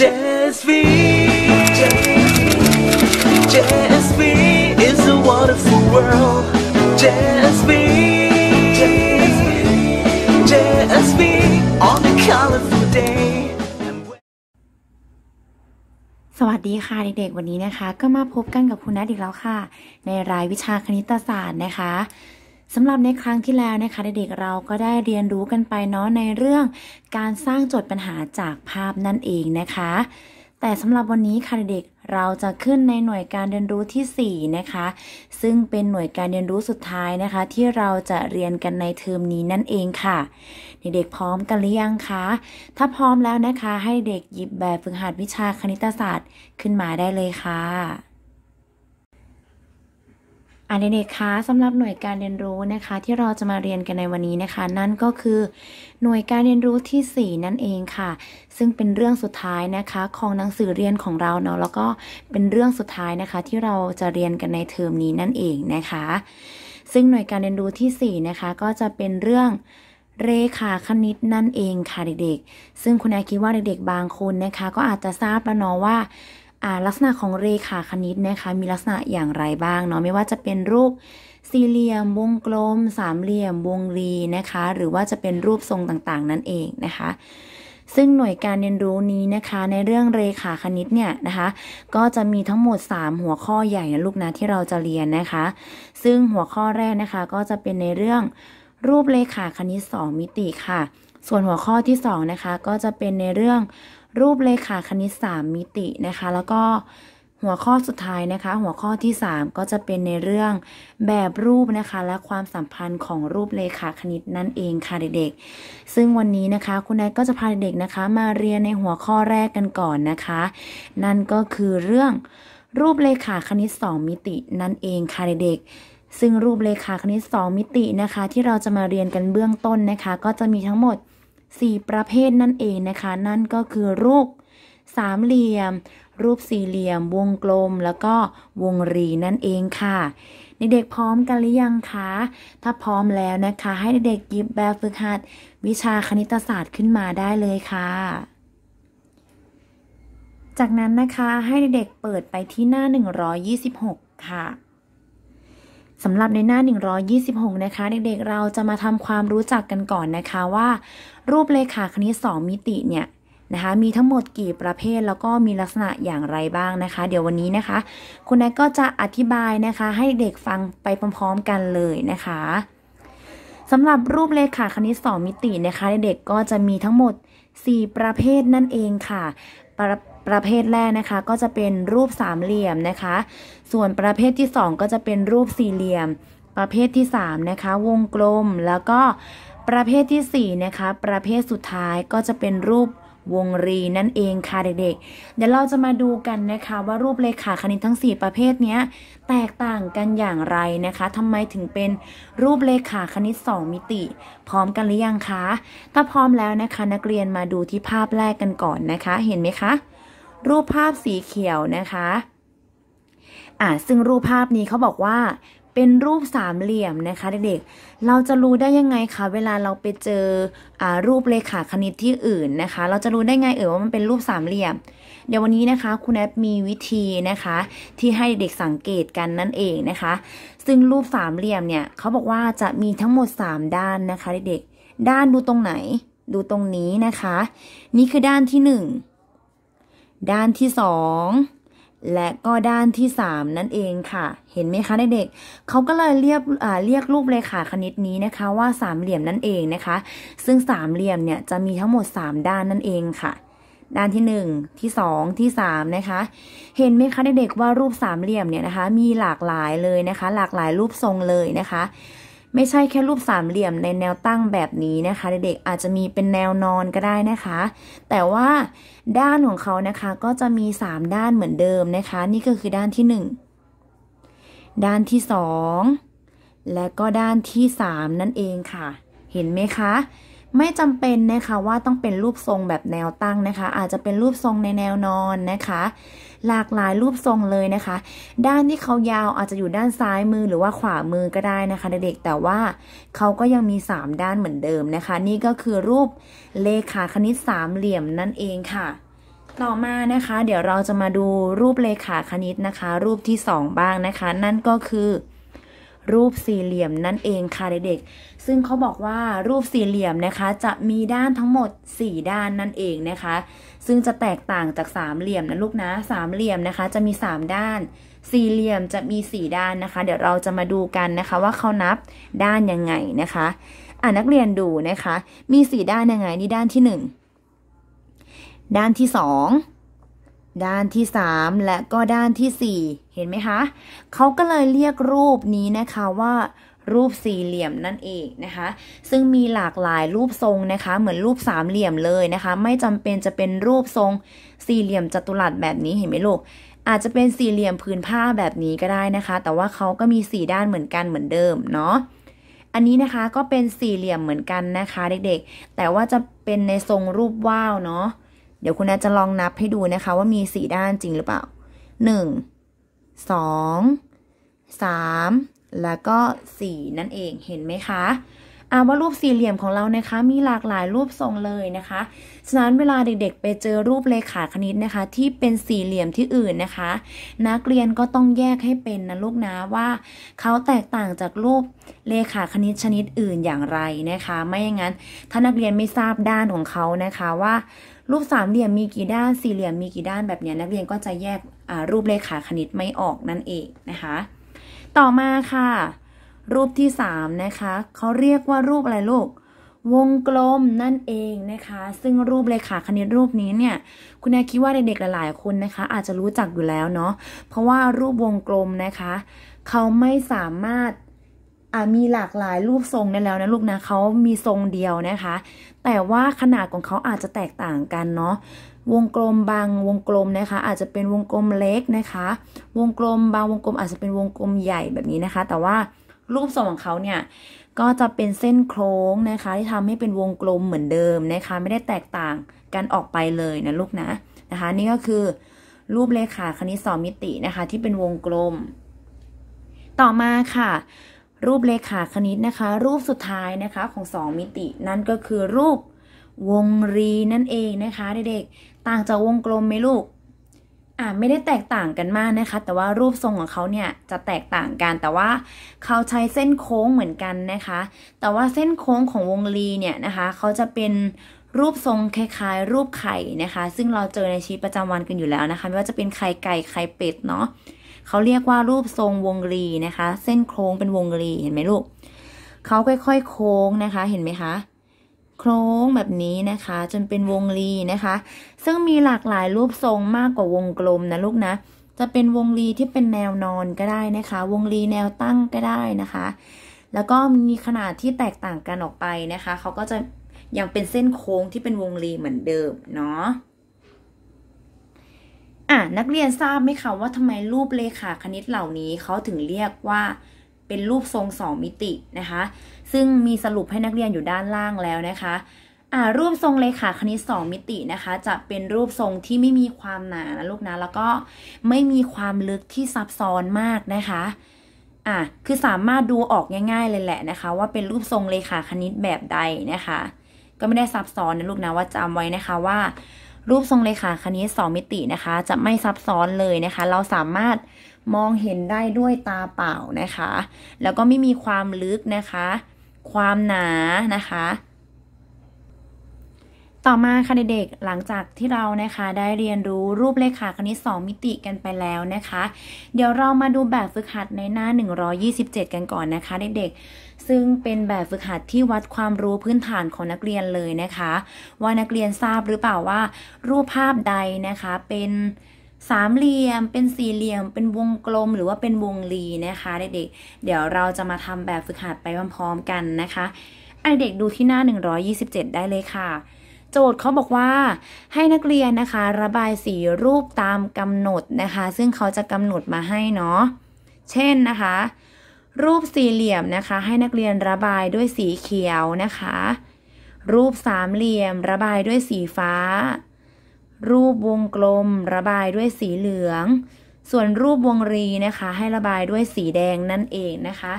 JSV JSV is a wonderful world JSV JSV on a colorful day สวัสดีค่ะเด็กๆ วันนี้นะคะ ก็มาพบกันกับคุณนัดอีกแล้วค่ะ ในรายวิชาคณิตศาสตร์นะคะสำหรับในครั้งที่แล้วนะคะเด็กๆเราก็ได้เรียนรู้กันไปเนาะในเรื่อง การสร้างโจทย์ปัญหาจากภาพนั่นเองนะคะ แต่สำหรับวันนี้ค่ะเด็กๆเราจะขึ้นในหน่วยการเรียนรู้ที่4นะคะซึ่งเป็นหน่วยการเรียนรู้สุดท้ายนะคะ ที่เราจะเรียนกันในเทอมนี้นั่นเองค่ะเด็กๆพร้อมกันหรือยังคะถ้าพร้อมแล้วนะคะ ให้เด็กหยิบแบบฝึกหัดวิชาคณิตศาสตร์ขึ้นมาได้เลยค่ะอันเด็กๆคะสำหรับหน่วยการเรียนรู้นะคะ ที่เราจะมาเรียนกันในวันนี้นะคะ นั่นก็คือ หน่วยการเรียนรู้ที่ 4 นั่นเองค่ะ ซึ่งเป็นเรื่องสุดท้ายนะคะ ของหนังสือเรียนของเราเนาะแล้วก็เป็นเรื่องสุดท้ายนะคะ ที่เราจะเรียนกันในเทอมนี้นั่นเองนะคะ ซึ่งหน่วยการเรียนรู้ที่ 4 นะคะ ก็จะเป็นเรื่องเรขาคณิตนั่นเองค่ะเด็กๆซึ่งคุณแอคิดว่าเด็กๆบางคนนะคะ ก็อาจจะทราบแล้วเนาะว่าลักษณะของเรขาคณิตนะคะ มีลักษณะอย่างไรบ้างเนาะไม่ว่าจะเป็นรูปสี่เหลี่ยมวงกลม สามเหลี่ยม วงรีนะคะหรือว่าจะเป็นรูปทรงต่างๆ นั่นเองนะคะซึ่งหน่วยการเรียนรู้นี้นะคะ ในเรื่องเรขาคณิตเนี่ยนะคะ ก็จะมีทั้งหมด3หัวข้อใหญ่นะลูกนะที่เราจะเรียนนะคะ ซึ่งหัวข้อแรกนะคะก็จะเป็นในเรื่องรูปเรขาคณิต2มิติค่ะ ส่วนหัวข้อที่2นะคะก็จะเป็นในเรื่องรูปเลขาคณิต 3 มิตินะคะแล้วก็หัวข้อสุดท้ายนะคะ หัวข้อที่ 3 ก็จะเป็นในเรื่องแบบรูปนะคะและความสัมพันธ์ของรูปเลขาคณิตนั่นเองค่ะเด็กๆซึ่งวันนี้นะคะคุณแอดก็จะพาเด็กๆนะคะมาเรียนในหัวข้อแรกกันก่อนนะคะ นั่นก็คือเรื่องรูปเลขาคณิต 2 มิติ นั่นเองค่ะเด็กๆซึ่งรูปเลขาคณิต 2 มิตินะคะที่เราจะมาเรียนกันเบื้องต้นนะคะก็จะมีทั้งหมด4 ประเภทนั่นเองนะคะ นั่นก็คือรูปสามเหลี่ยม รูปสี่เหลี่ยม วงกลม แล้วก็วงรีนั่นเองค่ะเด็กพร้อมกันหรือยังคะ ถ้าพร้อมแล้วนะคะ ให้เด็กหยิบแบบฝึกหัด วิชาคณิตศาสตร์ขึ้นมาได้เลยค่ะ จากนั้นนะคะให้เด็กเปิดไปที่หน้า 126 ค่ะสำหรับในหน้า 126 นะคะ เด็กๆ เราจะมาทำความรู้จักกันก่อนนะคะว่า รูปเลขาคณิต 2 มิติเนี่ยนะคะมีทั้งหมดกี่ประเภทแล้วก็มีลักษณะอย่างไรบ้างนะคะ เดี๋ยววันนี้นะคะ คุณแนก็จะอธิบายนะคะให้เด็กฟังไปพร้อมๆกันเลยนะคะสำหรับรูปเลขาคณิต 2 มิตินะคะเด็กๆก็จะมีทั้งหมด 4 ประเภทนั่นเองค่ะ ประประเภทแรกนะคะก็จะเป็นรูปสามเหลี่ยมนะคะ ส่วนประเภทที่สองก็จะเป็นรูปสี่เหลี่ยม ประเภทที่สามนะคะวงกลมแล้วก็ประเภทที่สี่นะคะ ประเภทสุดท้ายก็จะเป็นรูปวงรีนั่นเองค่ะเด็กๆเดี๋ยวเราจะมาดูกันนะคะ ว่ารูปเลขาคณิตทั้ง 4 ประเภทนี้แตกต่างกันอย่างไรนะคะทำไมถึงเป็นรูปเลขาคณิต 2 มิติ พร้อมกันหรือยังคะ ถ้าพร้อมแล้วนะคะ นักเรียนมาดูที่ภาพแรกกันก่อนนะคะ เห็นไหมคะรูปภาพสีเขียวนะคะ อ่า ซึ่งรูปภาพนี้เขาบอกว่าเป็นรูปสามเหลี่ยมนะคะเด็กๆ เราจะรู้ได้ยังไงคะเวลาเราไปเจอ อ่า รูปเลขาคณิตที่อื่นนะคะ เราจะรู้ได้ไงเอ่ยว่ามันเป็นรูปสามเหลี่ยม เดี๋ยววันนี้นะคะ คุณแอปมีวิธีนะคะที่ให้เด็กสังเกตกันนั่นเองนะคะ ซึ่งรูปสามเหลี่ยมเนี่ยเขาบอกว่าจะมีทั้งหมด 3 ด้านนะคะ เด็กๆ ด้านดูตรงไหน ดูตรงนี้นะคะ นี่คือด้านที่1ด้านที่สองและก็ด้านที่ 3 นั่นเองค่ะ เห็นไหมคะเด็กๆเขาก็เลยเรียกเรียกรูปเลขาคณิตนี้นะคะ ว่าสามเหลี่ยมนั่นเองนะคะ ซึ่งสามเหลี่ยมเนี่ยจะมีทั้งหมด 3 ด้านนั่นเองค่ะ ด้านที่ 1 ที่ 2 ที่ 3 นะคะ เห็นไหมคะเด็กๆว่ารูปสามเหลี่ยมเนี่ยนะคะ มีหลากหลายเลยนะคะ หลากหลายรูปทรงเลยนะคะไม่ใช่แค่รูปสามเหลี่ยมในแนวตั้งแบบนี้นะคะเด็กๆอาจจะมีเป็นแนวนอนก็ได้นะคะ แต่ว่า ด้านของเขานะคะ ก็จะมี 3 ด้านเหมือนเดิมนะคะ นี่ก็คือด้านที่ 1 ด้านที่ 2 และก็ด้านที่ 3 นั่นเองค่ะ เห็นไหมคะไม่จำเป็นนะคะว่าต้องเป็นรูปทรงแบบแนวตั้งนะคะ อาจจะเป็นรูปทรงในแนวนอนนะคะ หลากหลายรูปทรงเลยนะคะ ด้านที่เขายาวอาจจะอยู่ด้านซ้ายมือหรือว่าขวามือก็ได้นะคะ เด็กๆแต่ว่าเขาก็ยังมี 3 ด้านเหมือนเดิมนะคะ นี่ก็คือรูปเลขาคณิตสามเหลี่ยมนั่นเองค่ะ ต่อมานะคะเดี๋ยวเราจะมาดูรูปเลขาคณิตนะคะ รูปที่ 2บ้างนะคะ นั่นก็คือ รูปสี่เหลี่ยมนั่นเองค่ะเด็กๆซึ่งเขาบอกว่ารูปสี่เหลี่ยมนะคะ จะมีด้านทั้งหมด 4 ด้านนั่นเองนะคะ ซึ่งจะแตกต่างจากสามเหลี่ยมนะลูกนะสามเหลี่ยมนะคะ จะมี3ด้านสี่เหลี่ยมจะมี 4 ด้านนะคะ เดี๋ยวเราจะมาดูกันนะคะว่าเขานับด้านยังไงนะคะอ่านักเรียนดูนะคะมี 4 ด้านยังไงนี่ด้านที่ 1 ด้านที่2ด้านที่ 3 และก็ด้านที่ 4 เห็นไหมคะเขาก็เลยเรียกรูปนี้นะคะว่ารูปสี่เหลี่ยมนั่นเองนะคะ ซึ่งมีหลากหลายรูปทรงนะคะ เหมือนรูปสามเหลี่ยมเลยนะคะ ไม่จำเป็นจะเป็นรูปทรงสี่เหลี่ยมจัตุรัสแบบนี้เห็นไหมลูก อาจจะเป็นสี่เหลี่ยมพื้นผ้าแบบนี้ก็ได้นะคะ แต่ว่าเขาก็มีสี่ด้านเหมือนกันเหมือนเดิมเนาะ อันนี้นะคะก็เป็นสี่เหลี่ยมเหมือนกันนะคะเด็กๆ แต่ว่าจะเป็นในทรงรูปว่าวเนาะ เดี๋ยวคุณอาจะลองนับให้ดูนะคะ ว่ามีสี่ด้านจริงหรือเปล่าหนึ่ง สอง สามแล้วก็สีนั่นเองเห็นไหมคะอาว่ารูปสี่เหลี่ยมของเรานะคะมีหลากหลายรูปทรงเลยนะคะ ฉะนั้นเวลาเด็กๆไปเจอรูปเลขาคณิตนะคะ ที่เป็นสี่เหลี่ยมที่อื่นนะคะ นักเรียนก็ต้องแยกให้เป็นนะลูกนะว่าเขาแตกต่างจากรูปเลขาคณิตชนิดอื่นอย่างไรนะคะ ไม่อย่างนั้น ถ้านักเรียนไม่ทราบด้านของเขานะคะว่า รูปสามเหลี่ยมมีกี่ด้านสี่เหลี่ยมมีกี่ด้านแบบนี้ นักเรียนก็จะแยกรูปเลขาคณิตไม่ออกนั่นเองนะคะต่อมาค่ะ รูปที่3นะคะเขาเรียกว่ารูปอะไรลูกวงกลมนั่นเองนะคะ ซึ่งรูปเลขาคณิตรูปนี้เนี่ย คุณแอคิดว่าเด็กๆหลายๆคนนะคะ อาจจะรู้จักอยู่แล้วเนาะเพราะว่ารูปวงกลมนะคะเขาไม่สามารถมีหลากหลายรูปทรงได้แล้วนะลูกนะเขามีทรงเดียวนะคะ แต่ว่าขนาดของเขาอาจจะแตกต่างกันเนาะวงกลมบาง วงกลมนะคะอาจจะเป็นวงกลมเล็กนะคะ วงกลมบางวงกลมอาจจะเป็นวงกลมใหญ่แบบนี้นะคะ แต่ว่ารูปทรงของเขาเนี่ยก็จะเป็นเส้นโค้งนะคะที่ทำให้เป็นวงกลมเหมือนเดิมนะคะไม่ได้แตกต่างกันออกไปเลยนะลูกนะนะคะนี่ก็คือรูปเลขาคณิตสองมิตินะคะที่เป็นวงกลม ต่อมาค่ะ รูปเลขาคณิตนะคะ รูปสุดท้ายนะคะของสองมิติ นั่นก็คือรูปวงรีนั่นเองนะคะเด็กๆ ต่างจากวงกลมไหมลูก อ่าไม่ได้แตกต่างกันมากนะคะ แต่ว่ารูปทรงของเขาเนี่ยจะแตกต่างกันแต่ว่าเขาใช้เส้นโค้งเหมือนกันนะคะ แต่ว่าเส้นโค้งของวงรีเนี่ยนะคะเขาจะเป็นรูปทรงคล้าย ๆ รูปไข่นะคะ ซึ่งเราเจอในชีวิตประจำวันกันอยู่แล้วนะคะ ไม่ว่าจะเป็นไข่ไก่ไข่เป็ดเนาะเขาเรียกว่ารูปทรงวงรีนะคะ เส้นโค้งเป็นวงรี เห็นไหมลูกเขาค่อย ๆ โค้งนะคะเห็นไหมคะโค้งแบบนี้นะคะ จนเป็นวงรีนะคะ ซึ่งมีหลากหลายรูปทรงมากกว่าวงกลมนะลูกนะ จะเป็นวงรีที่เป็นแนวนอนก็ได้นะคะ วงรีแนวตั้งก็ได้นะคะ แล้วก็มีขนาดที่แตกต่างกันออกไปนะคะ เขาก็จะยังเป็นเส้นโค้งที่เป็นวงรีเหมือนเดิมเนาะอ่ะนักเรียนทราบไหมคะว่าทำไมรูปเลขาคณิตเหล่านี้เขาถึงเรียกว่าเป็นรูปทรงสองมิตินะคะ ซึ่งมีสรุปให้นักเรียนอยู่ด้านล่างแล้วนะคะรูปทรงเลขาคณิต 2 มิตินะคะ จะเป็นรูปทรงที่ไม่มีความหนานะลูกนะแล้วก็ไม่มีความลึกที่ซับซ้อนมากนะคะอ่ะคือสามารถดูออกง่ายๆเลยแหละนะคะ ว่าเป็นรูปทรงเลขาคณิตแบบใดนะคะ ก็ไม่ได้ซับซ้อนนะลูกนะว่าจำไว้นะคะว่า รูปทรงเลขาคณิต 2 มิตินะคะ จะไม่ซับซ้อนเลยนะคะ เราสามารถมองเห็นได้ด้วยตาเปล่านะคะ แล้วก็ไม่มีความลึกนะคะ ความหนานะคะ ต่อมาค่ะเด็กๆ หลังจากที่เรานะคะได้เรียนรู้รูปเลขาคณิต 2 มิติกันไปแล้วนะคะ เดี๋ยวเรามาดูแบบฝึกหัดในหน้า 127 กันก่อนนะคะเด็กๆ ซึ่งเป็นแบบฝึกหัดที่วัดความรู้พื้นฐานของนักเรียนเลยนะคะ ว่านักเรียนทราบหรือเปล่าว่ารูปภาพใดนะคะเป็นสามเหลี่ยมเป็นสี่เหลี่ยมเป็นวงกลมหรือว่าเป็นวงรีนะคะ เด็กๆเดี๋ยวเราจะมาทำแบบฝึกหัดไปพร้อมๆกันนะคะเด็กๆดูที่หน้า 127 ได้เลยค่ะ โจทย์เขาบอกว่าให้นักเรียนนะคะระบายสีรูปตามกำหนดนะคะ ซึ่งเขาจะกำหนดมาให้เนาะ เช่นนะคะ รูปสี่เหลี่ยมนะคะ ให้นักเรียนระบายด้วยสีเขียวนะคะ รูปสามเหลี่ยม ระบายด้วยสีฟ้ารูปวงกลมระบายด้วยสีเหลือง ส่วนรูปวงรีนะคะ ให้ระบายด้วยสีแดงนั่นเองนะคะ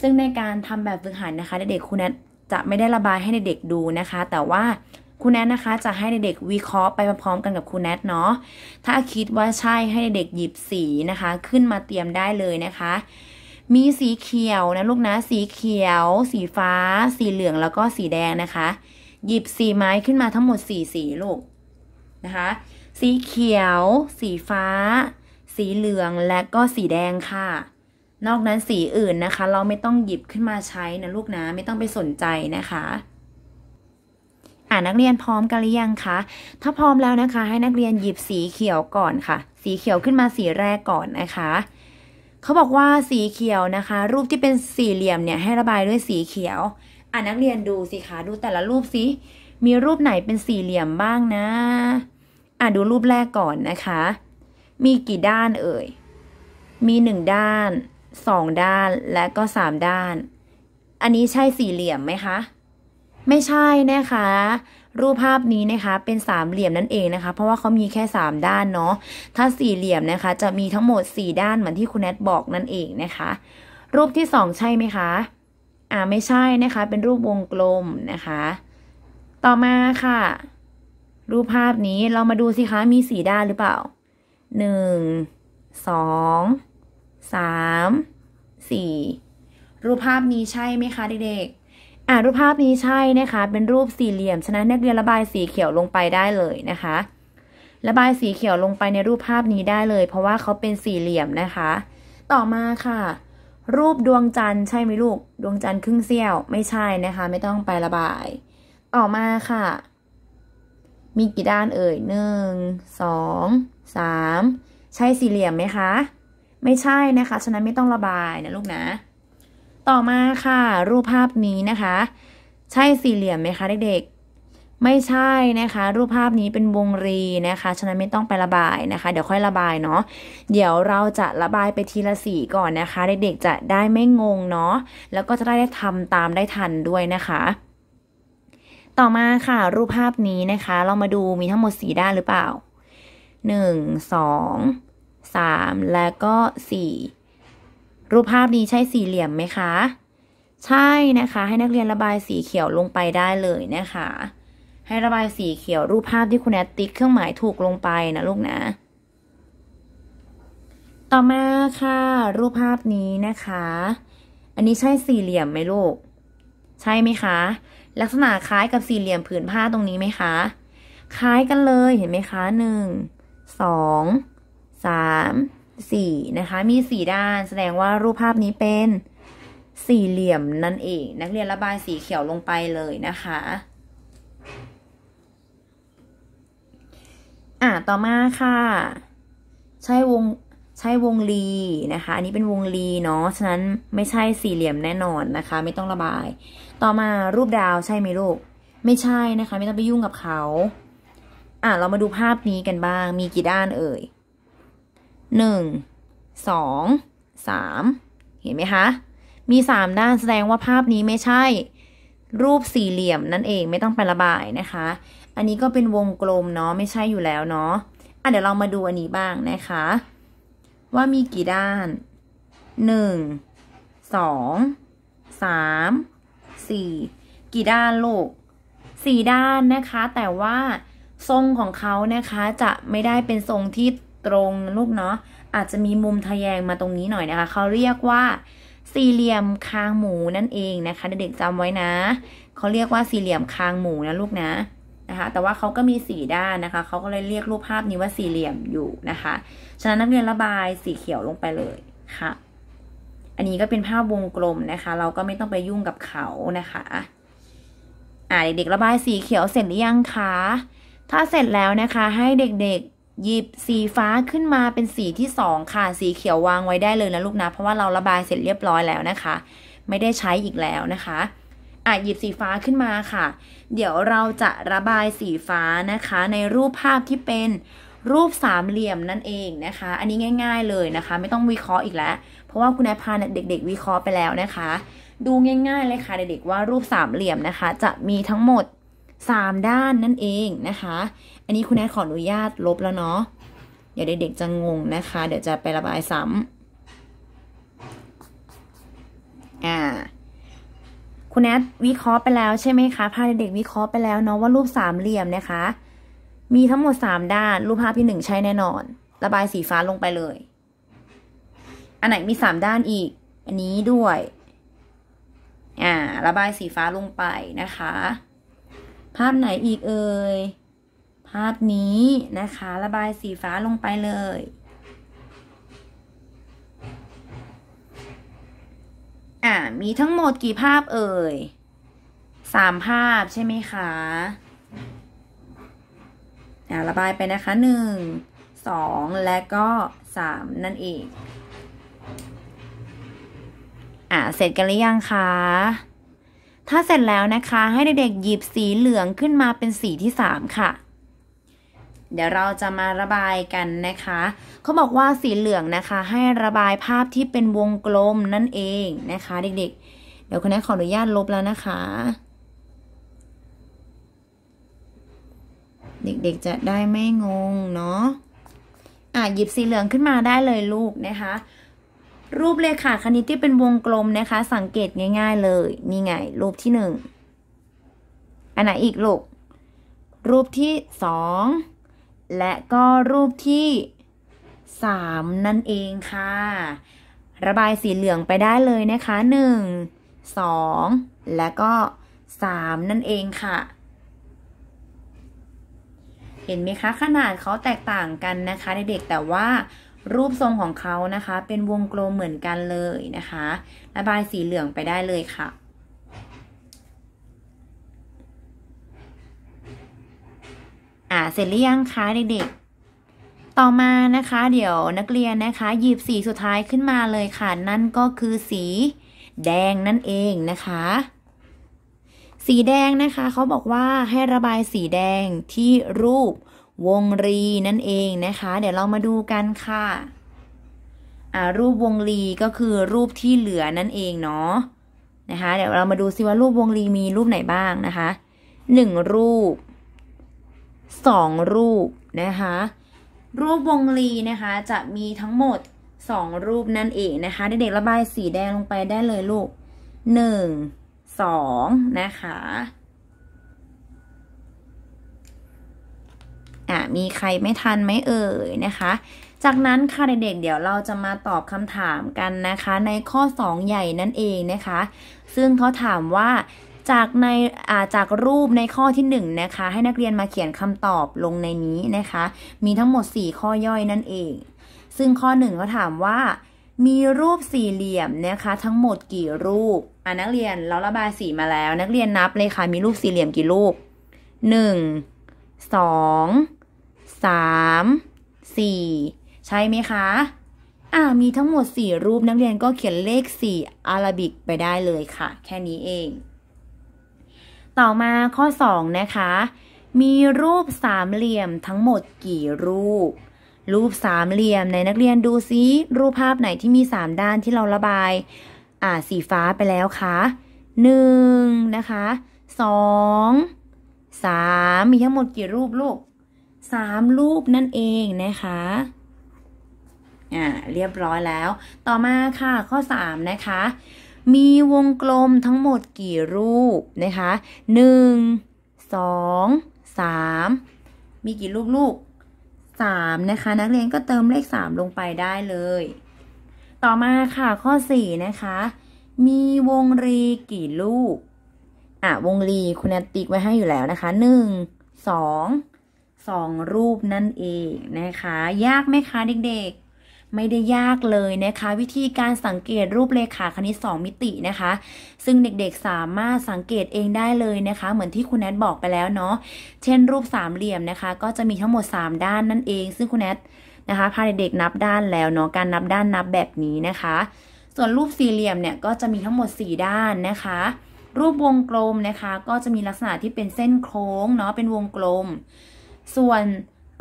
ซึ่งในการทำแบบฝึกหัดนะคะ เด็กๆคุณแอนจะไม่ได้ระบายให้เด็กๆดูนะคะ แต่ว่าคุณแอนนะคะจะให้เด็กวิเคราะห์ไปพร้อมกันกับคุณแอนเนาะ ถ้าคิดว่าใช่ให้เด็กหยิบสีนะคะขึ้นมาเตรียมได้เลยนะคะ มีสีเขียวนะลูกนะ สีเขียว สีฟ้า สีเหลืองแล้วก็สีแดงนะคะ หยิบสีไม้ขึ้นมาทั้งหมดสีสีลูกนะคะ สีเขียว สีฟ้า สีเหลือง และก็สีแดงค่ะ นอกนั้น สีอื่นนะคะเราไม่ต้องหยิบขึ้นมาใช้นะลูกนะไม่ต้องไปสนใจนะคะ อ่านักเรียนพร้อมกันหรือยังคะ ถ้าพร้อมแล้วนะคะให้นักเรียนหยิบสีเขียวก่อนค่ะ สีเขียวขึ้นมาสีแรกก่อนนะคะ เขาบอกว่าสีเขียวนะคะ รูปที่เป็นสี่เหลี่ยมเนี่ยให้ระบายด้วยสีเขียว อ่านักเรียนดูสิคะดูแต่ละรูปสิมีรูปไหนเป็นสี่เหลี่ยมบ้างนะ อ่ะดูรูปแรกก่อนนะคะ มีกี่ด้านเอ่ย มีหนึ่งด้าน สองด้าน และก็สามด้าน อันนี้ใช่สี่เหลี่ยมไหมคะ ไม่ใช่นะคะ รูปภาพนี้นะคะเป็นสามเหลี่ยมนั่นเองนะคะ เพราะว่าเขามีแค่สามด้านเนาะ ถ้าสี่เหลี่ยมนะคะ จะมีทั้งหมดสี่ด้านเหมือนที่คุณแอดบอกนั่นเองนะคะ รูปที่สองใช่ไหมคะ อ่าไม่ใช่นะคะ เป็นรูปวงกลมนะคะต่อมาค่ะ รูปภาพนี้เรามาดูสิคะ มีสีด้านหรือเปล่าหนึ่งสองสามสี่รูปภาพนี้ใช่ไหมคะเด็กๆอ่ารูปภาพนี้ใช่นะคะ เป็นรูปสี่เหลี่ยมฉะนั้นนักเรียนระบายสีเขียวลงไปได้เลยนะคะ ระบายสีเขียวลงไปในรูปภาพนี้ได้เลยเพราะว่าเขาเป็นสี่เหลี่ยมนะคะ ต่อมาค่ะ รูปดวงจันทร์ใช่ไหมลูก ดวงจันทร์ครึ่งเสี้ยวไม่ใช่นะคะ ไม่ต้องไประบายต่อมาค่ะ มีกี่ด้านเอ่ยหนึ่งสองสามใช่สี่เหลี่ยมไหมคะไม่ใช่นะคะ ฉะนั้นไม่ต้องระบายนะลูกนะ ต่อมาค่ะ รูปภาพนี้นะคะ ใช่สี่เหลี่ยมไหมคะเด็กๆไม่ใช่นะคะ รูปภาพนี้เป็นวงรีนะคะฉะนั้นไม่ต้องไประบายนะคะ เดี๋ยวค่อยระบายเนาะเดี๋ยวเราจะระบายไปทีละสีก่อนนะคะเด็กๆจะได้ไม่งงเนาะแล้วก็จะได้ทำตามได้ทันด้วยนะคะต่อมาค่ะรูปภาพนี้นะคะเรามาดูมีทั้งหมด4ด้านหรือเปล่า1 2 3และก็4รูปภาพนี้ใช่สี่เหลี่ยมไหมคะ ใช่นะคะ ให้นักเรียนระบายสีเขียวลงไปได้เลยนะคะ ให้ระบายสีเขียวรูปภาพที่คุณแอตติ๊กเครื่องหมายถูกลงไปนะลูกนะ ต่อมาค่ะ รูปภาพนี้นะคะ อันนี้ใช่สี่เหลี่ยมไหมลูกใช่ไหมคะลักษณะคล้ายกับสี่เหลี่ยมผืนผ้าตรงนี้ไหมคะ คล้ายกันเลย เห็นไหมคะหนึ่ง สอง สาม สี่ นะคะ มีสี่ด้าน แสดงว่ารูปภาพนี้เป็นสี่เหลี่ยม นั่นเอง นักเรียนระบายสีเขียวลงไปเลยนะคะ อ่ะต่อมาค่ะ ใช่วง ใช่วงรีนะคะ อันนี้เป็นวงรีเนาะ ฉะนั้นไม่ใช่สี่เหลี่ยมแน่นอนนะคะ ไม่ต้องระบายต่อมารูปดาวใช่ไหมลูก ไม่ใช่นะคะ ไม่ต้องไปยุ่งกับเขา อ่ะเรามาดูภาพนี้กันบ้าง มีกี่ด้านเอ่ยหนึ่ง สองสาม เห็นไหมคะ มีสามด้านแสดงว่าภาพนี้ไม่ใช่รูปสี่เหลี่ยมนั่นเองไม่ต้องไประบายนะคะ อันนี้ก็เป็นวงกลมเนาะไม่ใช่อยู่แล้วเนาะ อ่ะเดี๋ยวเรามาดูอันนี้บ้างนะคะ ว่ามีกี่ด้าน หนึ่ง สอง สามสี่กี่ด้านลูก สี่ด้านนะคะ แต่ว่าทรงของเขานะคะจะไม่ได้เป็นทรงที่ตรงลูกเนาะ อาจจะมีมุมทะแยงมาตรงนี้หน่อยนะคะ เขาเรียกว่าสี่เหลี่ยมคางหมูนั่นเองนะคะเด็กๆจำไว้นะ เขาเรียกว่าสี่เหลี่ยมคางหมูนะลูกนะ นะคะ แต่ว่าเขาก็มีสี่ด้านนะคะ เขาก็เลยเรียกรูปภาพนี้ว่าสี่เหลี่ยมอยู่นะคะ ฉะนั้นนักเรียนระบายสีเขียวลงไปเลยค่ะอันนี้ก็เป็นภาพวงกลมนะคะ เราก็ไม่ต้องไปยุ่งกับเขานะคะอ่าเด็กๆระบายสีเขียวเสร็จหรือยังคะถ้าเสร็จแล้วนะคะให้เด็กๆหยิบสีฟ้าขึ้นมาเป็นสีที่สองค่ะสีเขียววางไว้ได้เลยนะลูกนะเพราะว่าเราระบายเสร็จเรียบร้อยแล้วนะคะ ไม่ได้ใช้อีกแล้วนะคะ อ่ะ หยิบสีฟ้าขึ้นมาค่ะ เดี๋ยวเราจะระบายสีฟ้านะคะในรูปภาพที่เป็นรูปสามเหลี่ยมนั่นเองนะคะ อันนี้ง่าย ๆเลยนะคะ ไม่ต้องวิเคราะห์อีกแล้วเพราะว่า คุณแอปพาเด็ก ๆวิเคราะห์ไปแล้วนะคะ ดูง่ายๆเลยค่ะเด็กๆว่ารูปสามเหลี่ยมนะคะ จะมีทั้งหมด 3 ด้านนั่นเองนะคะ อันนี้คุณแอปขออนุญาตลบแล้วเนาะเดี๋ยวเด็ก ๆ จะงงนะคะ เดี๋ยวจะไประบายซ้ำ่าคุณแอดวิเคราะห์ไปแล้วใช่ไหมคะพาเด็กๆวิเคราะห์ไปแล้วเนาะว่ารูปสามเหลี่ยมนะคะ มีทั้งหมดสามด้านรูปภาพที่หนึ่งใช่แน่นอน ระบายสีฟ้าลงไปเลยอันไหน มีสามด้านอีกอันนี้ด้วย อ่า ระบายสีฟ้าลงไปนะคะ ภาพไหนอีกเอ่ย ภาพนี้นะคะ ระบายสีฟ้าลงไปเลย อ่ามีทั้งหมดกี่ภาพเอ่ย สามภาพใช่ไหมคะ อ่าระบายไปนะคะหนึ่งสองและก็สามนั่นเอง่าเสร็จกันหรือยังคะ ถ้าเสร็จแล้วนะคะให้เด็กๆหยิบสีเหลืองขึ้นมาเป็นสีที่สามค่ะ เดี๋ยวเราจะมาระบายกันนะคะ เขาบอกว่าสีเหลืองนะคะให้ระบายภาพที่เป็นวงกลมนั่นเองนะคะ เด็ก ๆ เดี๋ยวคุณแม่ขออนุญาตลบแล้วนะคะ เด็กๆจะได้ไม่งงเนาะอ่ะหยิบสีเหลืองขึ้นมาได้เลยลูกนะคะรูปเลขาคณิตที่เป็นวงกลมนะคะสังเกตง่าย ๆ เลยนี่ไง รูปที่หนึ่งอันไหนอีกลูกรูปที่สองและก็รูปที่สามนั่นเองค่ะ ระบายสีเหลืองไปได้เลยนะคะหนึ่งสองและก็สามนั่นเองค่ะ เห็นไหมคะ ขนาดเขาแตกต่างกันนะคะ เด็กๆแต่ว่ารูปทรงของเขานะคะเป็นวงกลมเหมือนกันเลยนะคะ ระบายสีเหลืองไปได้เลยค่ะอ่าเสร็จหรือยังคะเด็กๆต่อมานะคะ เดี๋ยวนักเรียนนะคะ หยิบสีสุดท้ายขึ้นมาเลยค่ะนั่นก็คือสี แดงนั่นเองนะคะ สีแดงนะคะเขาบอกว่าให้ระบายสีแดงที่รูปวงรีนั่นเองนะคะเดี๋ยวเรามาดูกันค่ะอารูปวงรีก็คือรูปที่เหลือนั่นเองเนาะนะคะเดี๋ยวเรามาดูซิว่ารูปวงรีมีรูปไหนบ้างนะคะหนึ่งรูปสอง รูปนะคะรูปวงรีนะคะจะมีทั้งหมดสอง รูปนั่นเองนะคะเด็กๆระบายสีแดงลงไปได้เลยลูกหนึ่งสองนะคะอ่ะมีใครไม่ทันไหมเอ่ยนะคะ จากนั้นค่ะเด็กๆเดี๋ยวเราจะมาตอบคำถามกันนะคะ ในข้อ 2 ใหญ่นั่นเองนะคะ ซึ่งเขาถามว่าจากในอาจากรูปในข้อที่1นนะคะ ให้นักเรียนมาเขียนคำตอบลงในนี้นะคะ มีทั้งหมด 4 ข้อย่อยนั่นเอง ซึ่งข้อ1ขาถามว่ามีรูปสี่เหลี่ยม นะคะ ทั้งหมดกี่รูป อ่านักเรียนเราระบายสีมาแล้ว นักเรียนนับเลยค่ะมีรูปสี่เหลี่ยมกี่รูป1 2สามสี่ใช่ไหมคะ อ่า มีทั้งหมดสี่รูปนักเรียนก็เขียนเลขสี่อาราบิกไปได้เลยค่ะ แค่นี้เอง ต่อมาข้อสองนะคะ มีรูปสามเหลี่ยมทั้งหมดกี่รูป รูปสามเหลี่ยมในนักเรียนดูซิรูปภาพไหนที่มีสามด้านที่เราระบาย อ่าสีฟ้าไปแล้วคะ่ะหนะคะสองามมีทั้งหมดกี่รูปลูกสามรูปนั่น เองนะคะ อ่าเรียบร้อยแล้ว ต่อมาค่ะข้อสามนะคะ มีวงกลมทั้งหมดกี่รูป นะคะ หนึ่ง สอสาม มีกี่ รูป ลูกสามนะคะนักเรียนก็เติมเลขสามลงไปได้ เลย ต่อมา ค่ะข้อสี่นะคะ มีวงรีกี่ลูก อ่ะวงรีคุณติ๊กไว้ให้อยู่แล้วนะคะ หนึ่ง สอสองรูปนั่นเองนะคะ ยากไหมคะเด็กๆไม่ได้ยากเลยนะคะ วิธีการสังเกตรูปเลขาคณิต2มิตินะคะ ซึ่งเด็กๆสามารถสังเกตเองได้เลยนะคะ เหมือนที่คุณแอดบอกไปแล้วเนาะเช่นรูปสามเหลี่ยมนะคะ ก็จะมีทั้งหมด3ด้านนั่นเอง ซึ่งคุณแอดนะคะพาเด็กๆ นับด้านแล้วเนาะการนับด้านนับแบบนี้นะคะ ส่วนรูปสี่เหลี่ยมเนี่ยก็จะมีทั้งหมด4ด้านนะคะ รูปวงกลมนะคะ ก็จะมีลักษณะที่เป็นเส้นโค้งเนาะเป็นวงกลมส่วน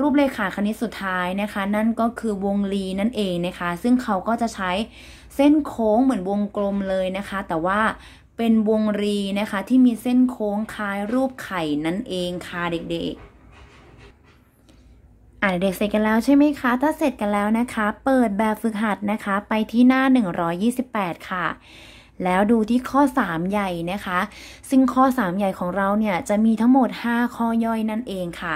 รูปเลขาคณิตสุดท้ายนะคะ นั่นก็คือวงรีนั่นเองนะคะ ซึ่งเขาก็จะใช้เส้นโค้งเหมือนวงกลมเลยนะคะ แต่ว่าเป็นวงรีนะคะที่มีเส้นโค้งคล้ายรูปไข่นั่นเองค่ะเด็ก ๆอ่านเด็กเสร็จกันแล้วใช่ไหมคะ ถ้าเสร็จกันแล้วนะคะ เปิดแบบฝึกหัดนะคะไปที่หน้า 128 ค่ะแล้วดูที่ข้อ 3 ใหญ่นะคะ ซึ่งข้อ 3 ใหญ่ของเราเนี่ย จะมีทั้งหมด 5 ข้อย่อยนั่นเองค่ะ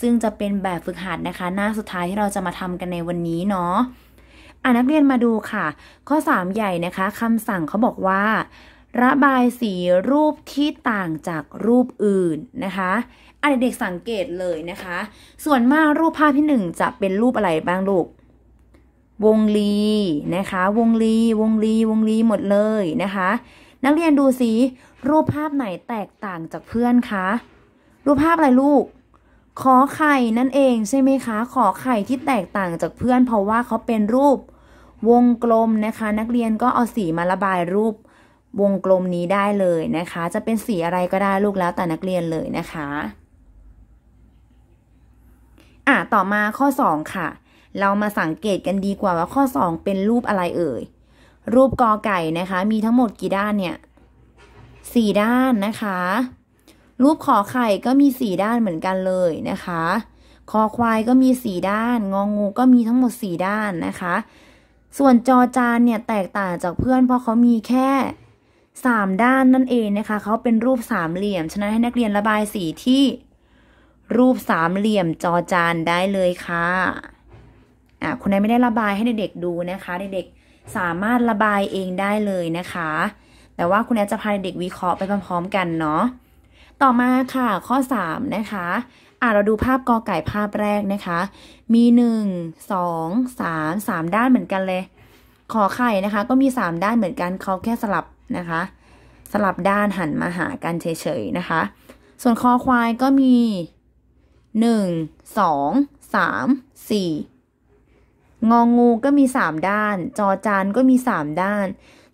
ซึ่งจะเป็นแบบฝึกหัดนะคะหน้าสุดท้ายที่เราจะมาทำกันในวันนี้เนาะอ่านักเรียนมาดูค่ะ ข้อ 3 ใหญ่นะคะคำสั่งเขาบอกว่า ระบายสีรูปที่ต่างจากรูปอื่นนะคะอ่ะเด็กสังเกตเลยนะคะ ส่วนมากรูปภาพที่ 1 จะเป็นรูปอะไรบ้างลูกวงลีนะคะ วงลีวงลีวงลีหมดเลยนะคะ นักเรียนดูสิรูปภาพไหนแตกต่างจากเพื่อนคะ รูปภาพอะไรลูก ขอไข่นั่นเองใช่ไหมคะ ขอไข่ที่แตกต่างจากเพื่อน เพราะว่าเขาเป็นรูปวงกลมนะคะ นักเรียนก็เอาสีมาระบายรูปวงกลมนี้ได้เลยนะคะ จะเป็นสีอะไรก็ได้ลูกแล้วแต่นักเรียนเลยนะคะ อ่ะ ต่อมาข้อสองค่ะเรามาสังเกตกันดีกว่าว่าข้อ 2 เป็นรูปอะไรเอ่ย รูปกอไก่นะคะ มีทั้งหมดกี่ด้านเนี่ยสี่ด้านนะคะ รูปขอไข่ก็มีสี่ด้านเหมือนกันเลยนะคะ คอควายก็มีสี่ด้าน งองูก็มีทั้งหมดสี่ด้านนะคะ ส่วนจอจานเนี่ยแตกต่างจากเพื่อนเพราะเขามีแค่สามด้านนั่นเองนะคะ เขาเป็นรูปสามเหลี่ยม ฉะนั้นให้นักเรียนระบายสีที่ รูปสามเหลี่ยมจอจานได้เลยค่ะอ่คุณนายไม่ได้ระบายให้เด็กๆดูนะคะ เด็กๆสามารถระบายเองได้เลยนะคะ แต่ว่าคุณนายจะพาเด็กวิเคราะห์ไปพร้อมๆกันเนาะ ต่อมาค่ะข้อ 3 นะคะ อ่ะเราดูภาพกอไก่ภาพแรกนะคะ มี 1 2 3 3ด้านเหมือนกันเลยขอไข่นะคะก็มี 3 ด้านเหมือนกันเขาแค่สลับนะคะ สลับด้านหันมาหากันเฉยๆนะคะ ส่วนคอควายก็มี 1 2 3 4งองงูก็มี3ด้านจอจานก็มี 3 ด้าน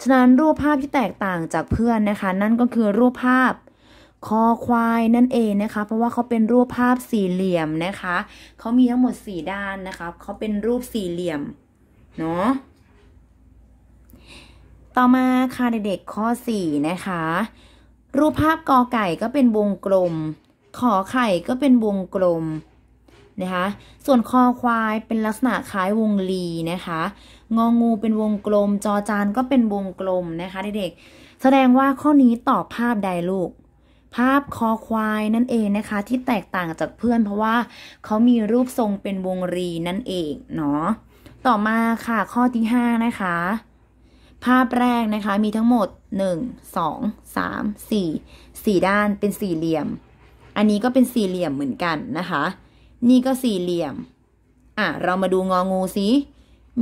ฉะนั้นรูปภาพที่แตกต่างจากเพื่อนนะคะ นั่นก็คือรูปภาพคอควาย นั่นเองนะคะเพราะว่าเขาเป็นรูปภาพสี่เหลี่ยมนะคะ เขามีทั้งหมดสี่ด้านนะคะเขาเป็นรูปสี่เหลี่ยมเนาะต่อมาค่ะเด็กๆข้อสี่นะคะ รูปภาพกอไก่ก็เป็นวงกลม ขอไข่ก็เป็นวงกลมนะคะส่วนคอควายเป็นลักษณะคล้ายวงลีนะคะงองงูเป็นวงกลม จอจาน ก็เป็นวงกลมนะคะเด็กๆแสดงว่าข้อนี้ตอบภาพใดลูก ภาพคอควาย นั่น เองนะคะที่แตกต่างจากเพื่อน เพราะว่าเขามีรูปทรงเป็นวงรีนั่นเองเนาะต่อมาค่ะข้อที่5นะคะ ภาพแรกนะคะมีทั้งหมด1 2 3 4 4ด้านเป็นสี่เหลี่ยม อันนี้ก็เป็นสี่เหลี่ยมเหมือนกันนะคะนี่ก็สี่เหลี่ยม อ่ะ เรามาดูงอ งูสิ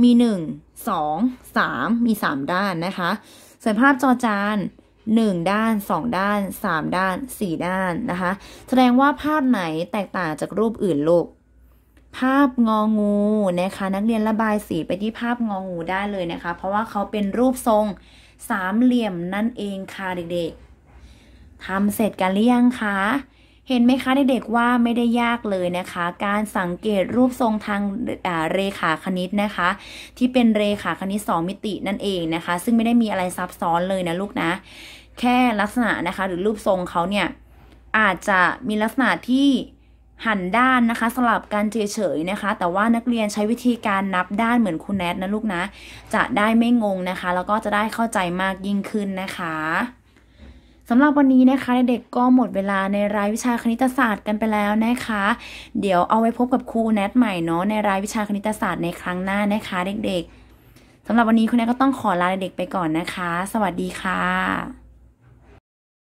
มีหนึ่งสองสาม มีสามด้านนะคะ ส่วนภาพจอจานหนึ่งด้าน สองด้าน สามด้าน สี่ด้านนะคะ แสดงว่าภาพไหนแตกต่างจากรูปอื่นลูกภาพงอ งูนะคะ นักเรียนระบายสีไปที่ภาพงอ งูได้เลยนะคะ เพราะว่าเขาเป็นรูปทรงสามเหลี่ยมนั่นเองค่ะเด็กๆทำเสร็จกันหรือยังคะเห็นไหมคะเด็กๆว่าไม่ได้ยากเลยนะคะ การสังเกตรูปทรงทางเรขาคณิตนะคะ ที่เป็นเรขาคณิต 2 มิตินั่นเองนะคะ ซึ่งไม่ได้มีอะไรซับซ้อนเลยนะลูกนะ แค่ลักษณะนะคะ หรือรูปทรงเขาเนี่ยอาจจะมีลักษณะที่หันด้านนะคะสลับกันเฉยๆนะคะ แต่ว่านักเรียนใช้วิธีการนับด้านเหมือนคุณแนทนะลูกนะจะได้ไม่งงนะคะแล้วก็จะได้เข้าใจมากยิ่งขึ้นนะคะสำหรับวันนี้นะคะเด็กก็หมดเวลาในรายวิชาคณิตศาสตร์กันไปแล้วนะคะเดี๋ยวเอาไว้พบกับครูแนทใหม่เนาะในรายวิชาคณิตศาสตร์ในครั้งหน้านะคะ เด็กๆสำหรับวันนี้คุณแนทก็ต้องขอลาเด็กๆไปก่อนนะคะ สวัสดีค่ะ